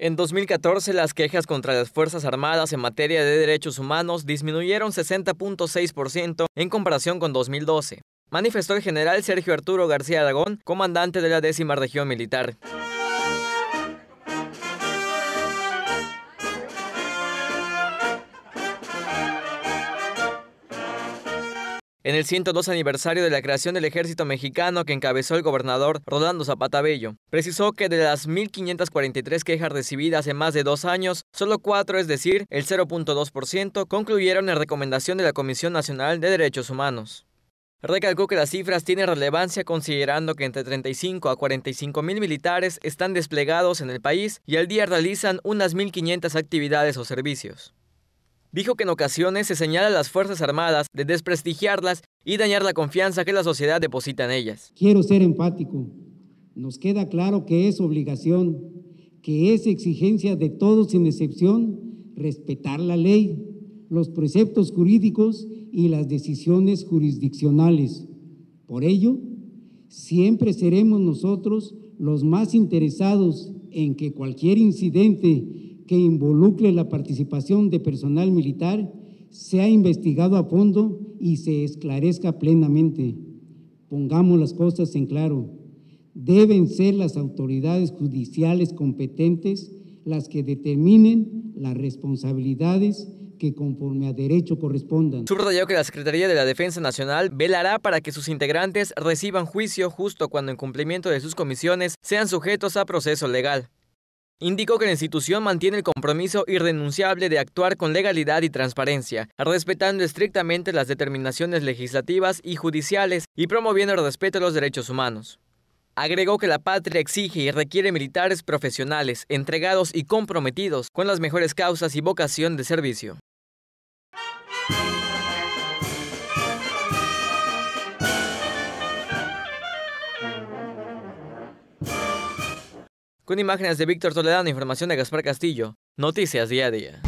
En 2014, las quejas contra las Fuerzas Armadas en materia de derechos humanos disminuyeron 60.6% en comparación con 2012, manifestó el general Sergio Arturo García Aragón, comandante de la décima región militar. en el 102 aniversario de la creación del ejército mexicano que encabezó el gobernador Rolando Zapata Bello. Precisó que de las 1.543 quejas recibidas en más de dos años, solo cuatro, es decir, el 0.2%, concluyeron la recomendación de la Comisión Nacional de Derechos Humanos. Recalcó que las cifras tienen relevancia considerando que entre 35 a 45 mil militares están desplegados en el país y al día realizan unas 1.500 actividades o servicios. Dijo que en ocasiones se señala a las Fuerzas Armadas de desprestigiarlas y dañar la confianza que la sociedad deposita en ellas. Quiero ser empático. Nos queda claro que es obligación, que es exigencia de todos sin excepción respetar la ley, los preceptos jurídicos y las decisiones jurisdiccionales. Por ello, siempre seremos nosotros los más interesados en que cualquier incidente que involucre la participación de personal militar sea investigado a fondo y se esclarezca plenamente. Pongamos las cosas en claro. Deben ser las autoridades judiciales competentes las que determinen las responsabilidades que conforme a derecho correspondan. Subrayó que la Secretaría de la Defensa Nacional velará para que sus integrantes reciban juicio justo cuando en cumplimiento de sus comisiones sean sujetos a proceso legal. Indicó que la institución mantiene el compromiso irrenunciable de actuar con legalidad y transparencia, respetando estrictamente las determinaciones legislativas y judiciales y promoviendo el respeto a los derechos humanos. Agregó que la patria exige y requiere militares profesionales, entregados y comprometidos con las mejores causas y vocación de servicio. Con imágenes de Víctor Toledano, e información de Gaspar Castillo, Noticias Día a Día.